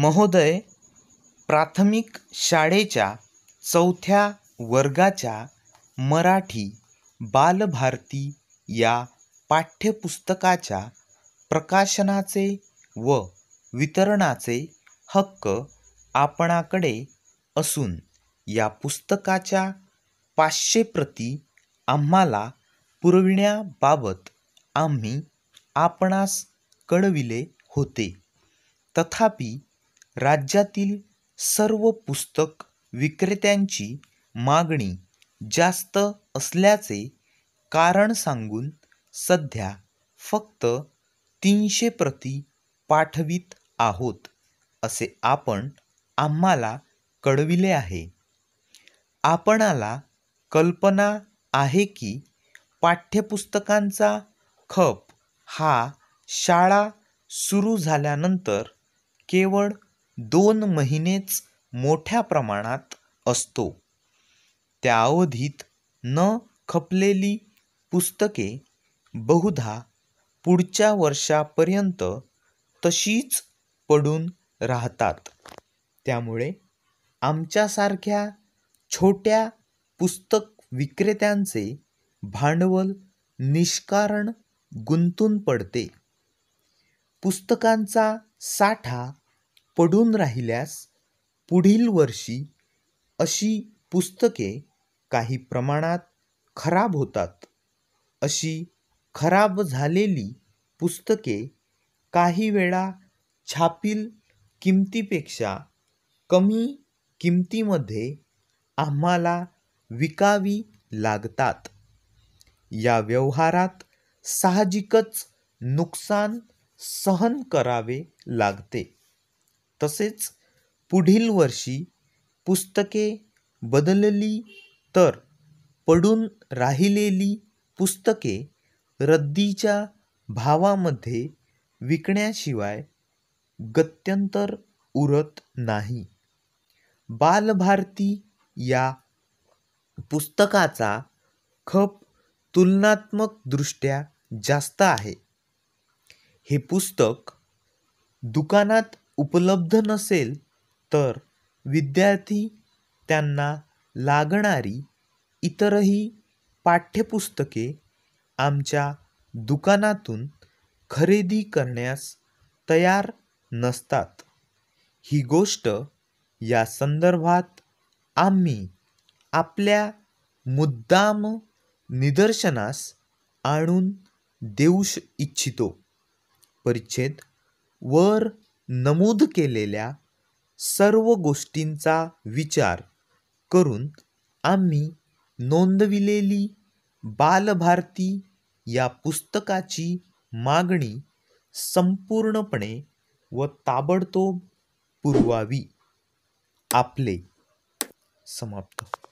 महोदय प्राथमिक शाळेच्या चौथ्या वर्गाच्या मराठी बालभारती या पाठ्यपुस्तकाच्या प्रकाशनाचे व वितरणाचे हक्क आपणाकडे असून या पुस्तकाच्या पाचशे प्रती आम्हाला पुरविण्याबाबत आम्ही आपणास कळविले होते तथापि राज्यातील सर्व पुस्तक विक्रेत्यांची मागणी जास्त असल्याचे कारण सांगून सध्या फक्त तीनशे प्रती पाठवित आहोत असे आपण आम्हाला कळविले आहे आपणाला कल्पना आहे की पाठ्यपुस्तकांचा खप हा शाळा सुरू झाल्यानंतर केवळ दोन महिनेच मोठ्या प्रमाणात असतो त्या अवधीत न खपलेली पुस्तके बहुधा पुढच्या वर्षापर्यंत तशीच पडून राहतात त्यामुळे आमच्यासारख्या छोट्या पुस्तक विक्रेत्यांचे भांडवल निष्कारण गुंतून पडते पुस्तकांचा साठा पडून राहिल्यास पुढील वर्षी अशी पुस्तके काही प्रमाणात खराब होतात अशी खराब झालेली पुस्तके काही वेळा छापील किमतीपेक्षा कमी किमतीमध्ये आम्हाला विकावी लागतात या व्यवहारात साहजिकच नुकसान सहन करावे लागते तसेच पुढील वर्षी पुस्तके बदलली तर पडून राहिलेली पुस्तके रद्दीच्या भावामध्ये विकण्याशिवाय गत्यंतर उरत नाही बालभारती या पुस्तकाचा खप तुलनात्मक तुलनात्मकदृष्ट्या जास्त आहे हे पुस्तक दुकानात उपलब्ध नसेल तर विद्यार्थी त्यांना लागणारी इतरही पाठ्यपुस्तके आमच्या दुकानातून खरेदी करण्यास तयार नसतात ही गोष्ट या संदर्भात आम्ही आपल्या मुद्दाम निदर्शनास आणून देऊ इच्छितो परिच्छेद वर नमूद केलेल्या सर्व गोष्टींचा विचार करून आम्ही नोंदविलेली बालभारती या पुस्तकाची मागणी संपूर्णपणे व ताबडतोब पुरवावी आपले समाप्त